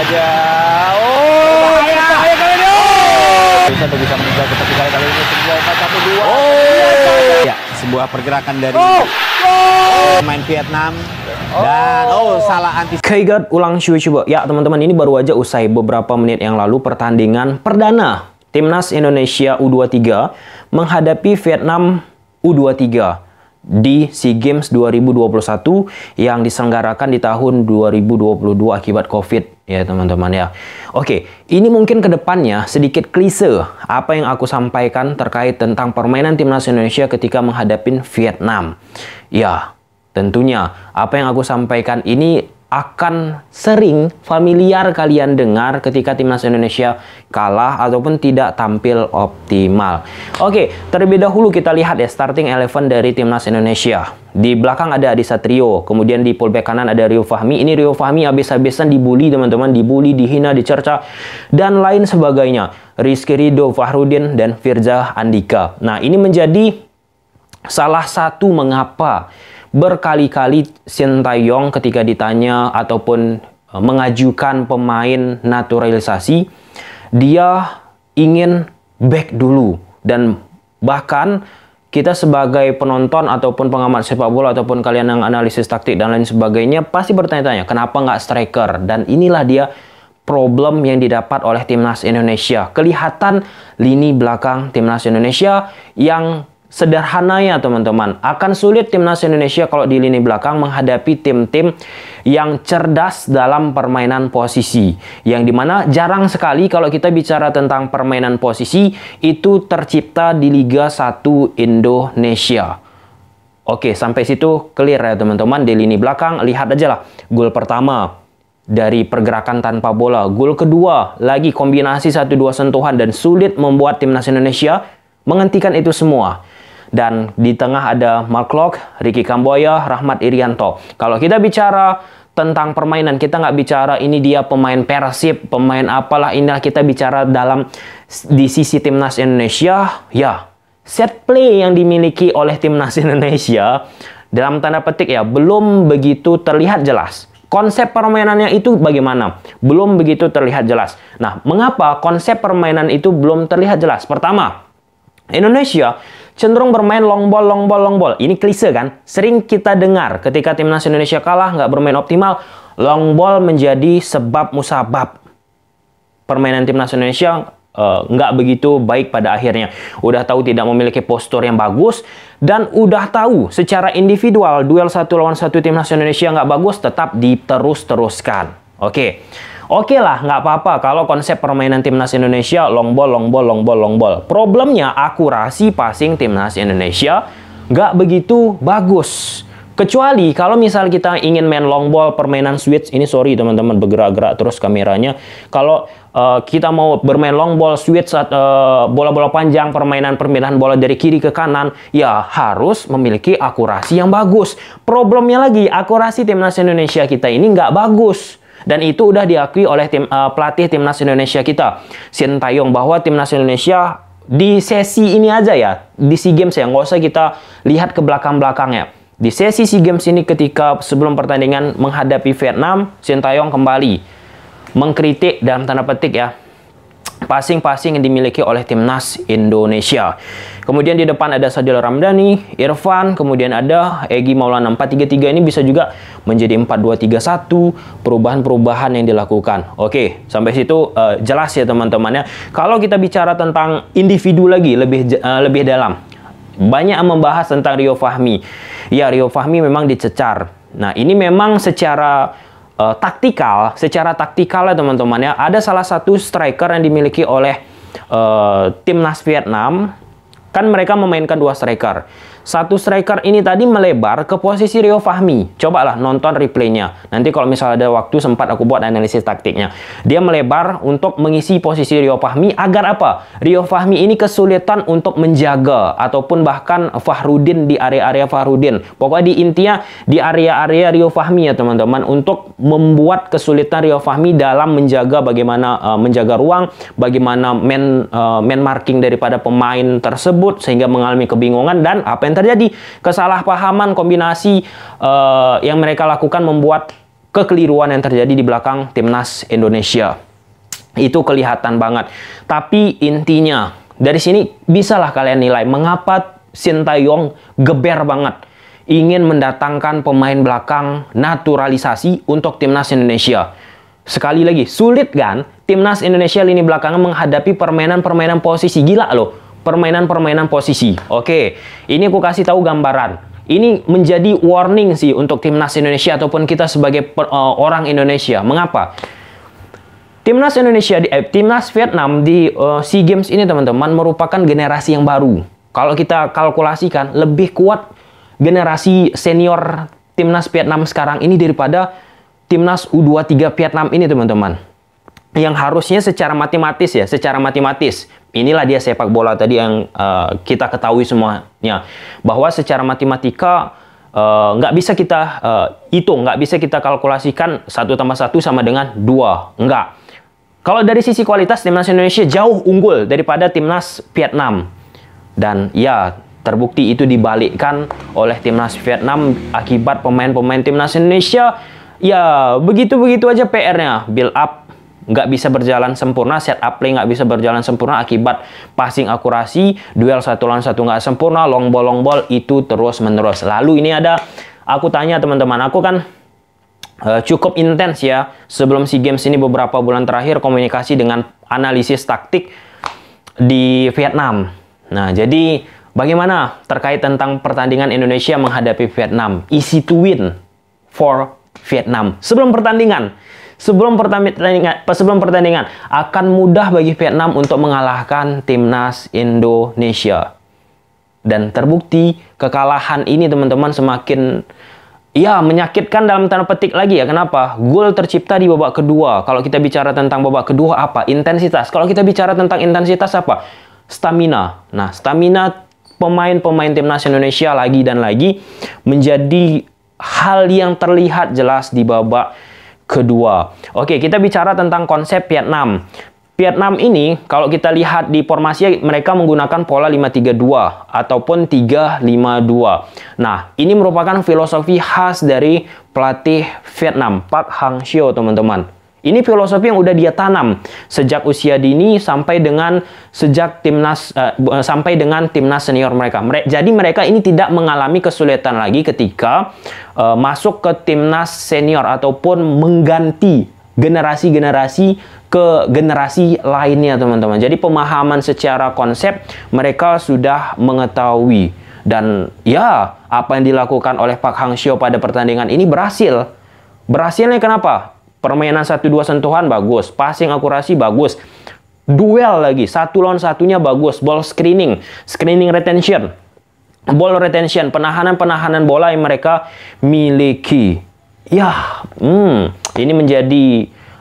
saja. Oh, bahaya, bahaya kali ini. Oh. Satu bisa meninggal seperti kali kali ini. Sebuah empat satu dua. Oh, iya, ya, sebuah pergerakan dari oh. Oh. Vietnam. Oh. Dan oh, salah anti. Okay God, ulang coba. Ya teman-teman ini baru aja usai beberapa menit yang lalu pertandingan perdana Timnas Indonesia U23 menghadapi Vietnam U23 di SEA Games 2021 yang diselenggarakan di tahun 2022 akibat COVID ya teman-teman ya. Oke, ini mungkin kedepannya sedikit klise apa yang aku sampaikan terkait tentang permainan timnas Indonesia ketika menghadapi Vietnam. Ya, tentunya apa yang aku sampaikan ini akan sering familiar kalian dengar ketika timnas Indonesia kalah ataupun tidak tampil optimal. Oke, terlebih dahulu kita lihat ya starting eleven dari timnas Indonesia. Di belakang ada Adi Satrio, kemudian di pullback kanan ada Rio Fahmi. Ini Rio Fahmi habis-habisan dibully teman-teman, dibully, dihina, dicerca dan lain sebagainya. Rizky Rido, Fahrudin dan Firza Andika. Nah, ini menjadi salah satu mengapa berkali-kali Sintayong ketika ditanya ataupun e, mengajukan pemain naturalisasi, dia ingin back dulu dan bahkan kita sebagai penonton ataupun pengamat sepak bola ataupun kalian yang analisis taktik dan lain sebagainya pasti bertanya-tanya kenapa nggak striker dan inilah dia problem yang didapat oleh timnas Indonesia kelihatan lini belakang timnas Indonesia yang sederhananya teman-teman akan sulit timnas Indonesia kalau di lini belakang menghadapi tim-tim yang cerdas dalam permainan posisi yang dimana jarang sekali kalau kita bicara tentang permainan posisi itu tercipta di Liga 1 Indonesia Oke sampai situ clear ya teman-teman di lini belakang lihat aja lah gol pertama dari pergerakan tanpa bola gol kedua lagi kombinasi 1-2 sentuhan dan sulit membuat timnas Indonesia menghentikan itu semua dan di tengah ada Mark Locke, Ricky Kamboya, Rahmat Irianto. Kalau kita bicara tentang permainan, kita nggak bicara ini dia pemain Persib, pemain apalah, inilah kita bicara dalam di sisi timnas Indonesia, ya set play yang dimiliki oleh timnas Indonesia dalam tanda petik ya belum begitu terlihat jelas. Konsep permainannya itu bagaimana? Belum begitu terlihat jelas. Nah, mengapa konsep permainan itu belum terlihat jelas? Pertama, Indonesia cenderung bermain long ball, long ball, long ball. Ini klise kan? Sering kita dengar ketika timnas Indonesia kalah, nggak bermain optimal, long ball menjadi sebab musabab. Permainan timnas Indonesia uh, nggak begitu baik pada akhirnya. Udah tahu tidak memiliki postur yang bagus, dan udah tahu secara individual duel satu lawan satu timnas Indonesia nggak bagus, tetap diterus-teruskan. Oke. Okay. Oke okay lah, nggak apa-apa kalau konsep permainan timnas Indonesia long ball, long ball, long ball, long ball. Problemnya akurasi passing timnas Indonesia nggak begitu bagus. Kecuali kalau misal kita ingin main long ball permainan switch ini sorry teman-teman bergerak-gerak terus kameranya. Kalau uh, kita mau bermain long ball switch eh, bola-bola uh, bola -bola panjang permainan permainan bola dari kiri ke kanan ya harus memiliki akurasi yang bagus. Problemnya lagi akurasi timnas Indonesia kita ini nggak bagus. Dan itu udah diakui oleh tim uh, pelatih timnas Indonesia kita, Shin Taeyong bahwa timnas Indonesia di sesi ini aja ya, di SEA Games ya, nggak usah kita lihat ke belakang-belakangnya. Di sesi SEA Games ini ketika sebelum pertandingan menghadapi Vietnam, Shin Taeyong kembali mengkritik dalam tanda petik ya, passing-passing yang dimiliki oleh timnas Indonesia. Kemudian di depan ada Sadil Ramdhani, Irfan, kemudian ada Egi Maulana 433 ini bisa juga menjadi 4231 perubahan-perubahan yang dilakukan. Oke, sampai situ uh, jelas ya teman-teman ya. Kalau kita bicara tentang individu lagi lebih uh, lebih dalam. Banyak membahas tentang Rio Fahmi. Ya, Rio Fahmi memang dicecar. Nah, ini memang secara uh, taktikal, secara taktikal ya teman-teman ya, ada salah satu striker yang dimiliki oleh uh, timnas Vietnam. Kan mereka memainkan dua striker satu striker ini tadi melebar ke posisi Rio Fahmi. Cobalah nonton replaynya. Nanti kalau misalnya ada waktu sempat aku buat analisis taktiknya. Dia melebar untuk mengisi posisi Rio Fahmi agar apa? Rio Fahmi ini kesulitan untuk menjaga ataupun bahkan Fahrudin di area-area Fahrudin. Pokoknya di intinya di area-area Rio Fahmi ya teman-teman untuk membuat kesulitan Rio Fahmi dalam menjaga bagaimana uh, menjaga ruang, bagaimana men uh, eh, man marking daripada pemain tersebut sehingga mengalami kebingungan dan apa yang terjadi kesalahpahaman kombinasi uh, yang mereka lakukan membuat kekeliruan yang terjadi di belakang timnas Indonesia. Itu kelihatan banget. Tapi intinya dari sini bisalah kalian nilai mengapa Sintayong geber banget ingin mendatangkan pemain belakang naturalisasi untuk timnas Indonesia. Sekali lagi, sulit kan timnas Indonesia lini belakangnya menghadapi permainan-permainan posisi gila loh permainan-permainan posisi. Oke, ini aku kasih tahu gambaran. Ini menjadi warning sih untuk timnas Indonesia ataupun kita sebagai per, uh, orang Indonesia. Mengapa? Timnas Indonesia di eh, timnas Vietnam di uh, SEA Games ini teman-teman merupakan generasi yang baru. Kalau kita kalkulasikan lebih kuat generasi senior timnas Vietnam sekarang ini daripada timnas U23 Vietnam ini teman-teman yang harusnya secara matematis ya, secara matematis. Inilah dia sepak bola tadi yang uh, kita ketahui semuanya bahwa secara matematika eh, nggak uh, bisa kita uh, hitung, nggak bisa kita kalkulasikan satu tambah satu sama dengan dua, nggak. Kalau dari sisi kualitas timnas Indonesia jauh unggul daripada timnas Vietnam dan ya terbukti itu dibalikkan oleh timnas Vietnam akibat pemain-pemain timnas Indonesia ya begitu-begitu aja PR-nya build up nggak bisa berjalan sempurna, set up play nggak bisa berjalan sempurna akibat passing akurasi, duel satu lawan satu nggak sempurna, long ball long ball itu terus menerus. Lalu ini ada aku tanya teman-teman, aku kan eh, cukup intens ya sebelum si games ini beberapa bulan terakhir komunikasi dengan analisis taktik di Vietnam. Nah, jadi bagaimana terkait tentang pertandingan Indonesia menghadapi Vietnam? Easy to win for Vietnam sebelum pertandingan sebelum pertandingan sebelum pertandingan akan mudah bagi Vietnam untuk mengalahkan timnas Indonesia. Dan terbukti kekalahan ini teman-teman semakin Ya, menyakitkan dalam tanda petik lagi ya. Kenapa? Gol tercipta di babak kedua. Kalau kita bicara tentang babak kedua apa? Intensitas. Kalau kita bicara tentang intensitas apa? Stamina. Nah, stamina pemain-pemain timnas Indonesia lagi dan lagi menjadi hal yang terlihat jelas di babak kedua. Oke, kita bicara tentang konsep Vietnam. Vietnam ini kalau kita lihat di formasi mereka menggunakan pola 532 ataupun 352. Nah, ini merupakan filosofi khas dari pelatih Vietnam Park Hang Seo, teman-teman. Ini filosofi yang udah dia tanam sejak usia dini sampai dengan sejak timnas uh, sampai dengan timnas senior mereka. Jadi mereka ini tidak mengalami kesulitan lagi ketika uh, masuk ke timnas senior ataupun mengganti generasi-generasi ke generasi lainnya teman-teman. Jadi pemahaman secara konsep mereka sudah mengetahui dan ya apa yang dilakukan oleh Pak Hang Seo pada pertandingan ini berhasil. Berhasilnya kenapa? Permainan satu dua sentuhan bagus, passing akurasi bagus. Duel lagi, satu lawan satunya bagus, ball screening, screening retention, ball retention, penahanan-penahanan bola yang mereka miliki. Ya, hmm, ini menjadi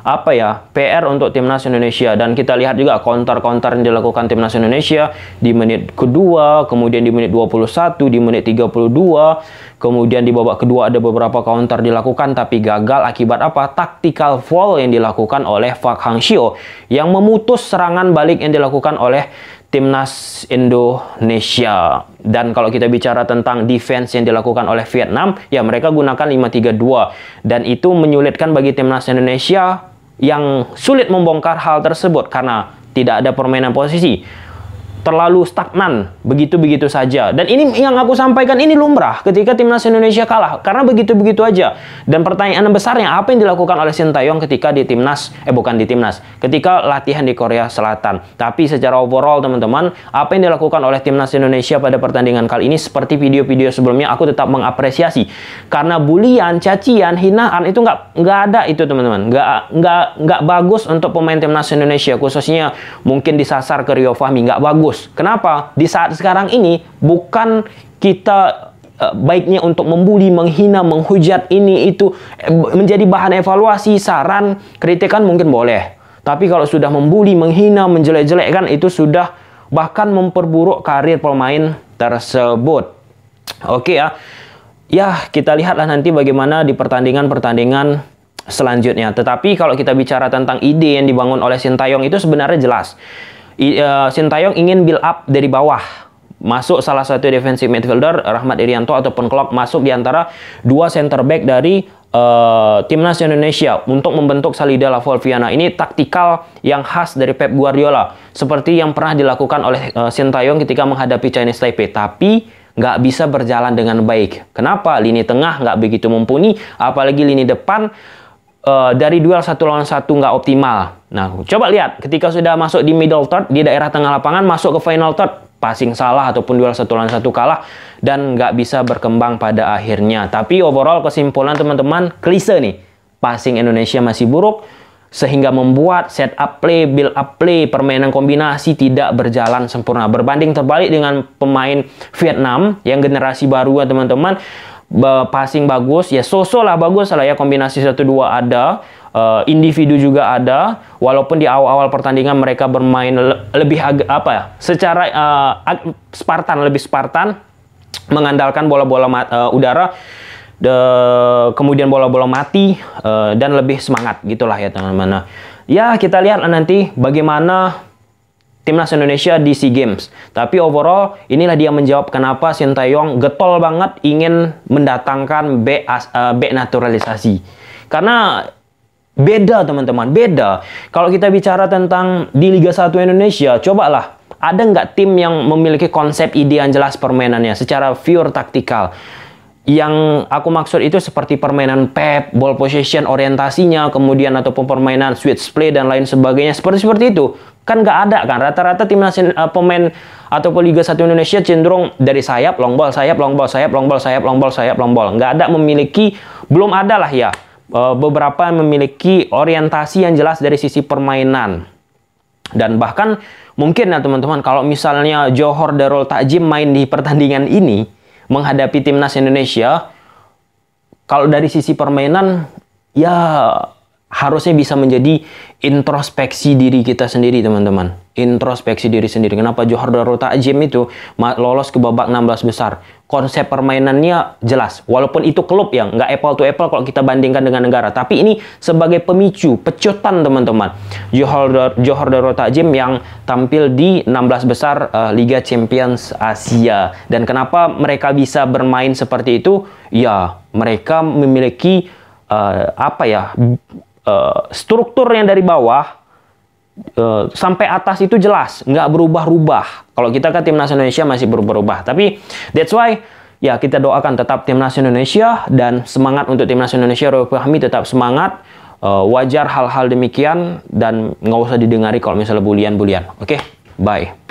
apa ya PR untuk timnas Indonesia dan kita lihat juga counter counter yang dilakukan timnas Indonesia di menit kedua kemudian di menit 21 di menit 32 kemudian di babak kedua ada beberapa counter dilakukan tapi gagal akibat apa taktikal foul yang dilakukan oleh Fak Hang-seo yang memutus serangan balik yang dilakukan oleh timnas Indonesia. Dan kalau kita bicara tentang defense yang dilakukan oleh Vietnam, ya mereka gunakan 5-3-2 dan itu menyulitkan bagi timnas Indonesia yang sulit membongkar hal tersebut karena tidak ada permainan posisi terlalu stagnan begitu-begitu saja dan ini yang aku sampaikan ini lumrah ketika timnas Indonesia kalah karena begitu-begitu aja dan pertanyaan besarnya apa yang dilakukan oleh Sintayong ketika di timnas eh bukan di timnas ketika latihan di Korea Selatan tapi secara overall teman-teman apa yang dilakukan oleh timnas Indonesia pada pertandingan kali ini seperti video-video sebelumnya aku tetap mengapresiasi karena bulian cacian hinaan itu nggak nggak ada itu teman-teman nggak nggak nggak bagus untuk pemain timnas Indonesia khususnya mungkin disasar ke Rio Fahmi nggak bagus bagus. Kenapa? Di saat sekarang ini bukan kita eh, baiknya untuk membuli, menghina, menghujat ini itu eh, menjadi bahan evaluasi, saran, kritikan mungkin boleh. Tapi kalau sudah membuli, menghina, menjelek-jelekkan itu sudah bahkan memperburuk karir pemain tersebut. Oke ya. Ya, kita lihatlah nanti bagaimana di pertandingan-pertandingan selanjutnya. Tetapi kalau kita bicara tentang ide yang dibangun oleh Sintayong itu sebenarnya jelas uh, eh, Sintayong ingin build up dari bawah masuk salah satu defensive midfielder Rahmat Irianto ataupun klok masuk di antara dua center back dari uh, timnas Indonesia untuk membentuk Salida La Volviana ini taktikal yang khas dari Pep Guardiola seperti yang pernah dilakukan oleh uh, eh, Sintayong ketika menghadapi Chinese Taipei tapi nggak bisa berjalan dengan baik. Kenapa? Lini tengah nggak begitu mumpuni, apalagi lini depan uh, dari duel satu lawan satu nggak optimal. Nah, coba lihat ketika sudah masuk di middle third, di daerah tengah lapangan, masuk ke final third, passing salah ataupun duel satu lawan satu kalah dan nggak bisa berkembang pada akhirnya. Tapi overall kesimpulan teman-teman, klise nih. Passing Indonesia masih buruk, sehingga membuat set up play, build up play, permainan kombinasi tidak berjalan sempurna. Berbanding terbalik dengan pemain Vietnam yang generasi baru ya teman-teman, passing bagus, ya sosolah bagus lah ya kombinasi satu dua ada, uh, individu juga ada walaupun di awal-awal pertandingan mereka bermain le lebih apa ya secara uh, Spartan lebih Spartan mengandalkan bola-bola uh, udara de kemudian bola-bola mati uh, dan lebih semangat gitulah ya teman-teman. Nah, ya kita lihat nanti bagaimana timnas Indonesia di SEA Games. Tapi overall inilah dia menjawab kenapa Sintayong getol banget ingin mendatangkan B, uh, B naturalisasi. Karena Beda teman-teman, beda. Kalau kita bicara tentang di Liga 1 Indonesia, cobalah ada nggak tim yang memiliki konsep ide yang jelas permainannya secara pure taktikal? Yang aku maksud itu seperti permainan Pep, ball possession orientasinya, kemudian ataupun permainan switch play dan lain sebagainya. Seperti seperti itu. Kan nggak ada kan. Rata-rata timnas uh, eh, pemain ataupun Liga 1 Indonesia cenderung dari sayap, long ball, sayap, long ball, sayap, long ball, sayap, long ball, sayap, long ball. Nggak ada memiliki, belum ada lah ya Eh, beberapa yang memiliki orientasi yang jelas dari sisi permainan. Dan bahkan mungkin ya teman-teman kalau misalnya Johor Darul Takjim main di pertandingan ini menghadapi timnas Indonesia kalau dari sisi permainan ya harusnya bisa menjadi introspeksi diri kita sendiri teman-teman introspeksi diri sendiri. Kenapa Johor Darul Ta'jim itu lolos ke babak 16 besar? Konsep permainannya jelas. Walaupun itu klub yang nggak apple to apple kalau kita bandingkan dengan negara. Tapi ini sebagai pemicu, pecutan teman-teman. Johor, Johor Darul Ta'jim yang tampil di 16 besar uh, Liga Champions Asia. Dan kenapa mereka bisa bermain seperti itu? Ya, mereka memiliki uh, apa ya uh, struktur yang dari bawah Eh, sampai atas itu jelas, nggak berubah-ubah. Kalau kita ke kan timnas Indonesia masih berubah-ubah. Tapi that's why ya kita doakan tetap timnas Indonesia dan semangat untuk timnas Indonesia Roy Fahmi tetap semangat uh, wajar hal-hal demikian dan nggak usah didengari kalau misalnya bulian-bulian oke okay? bye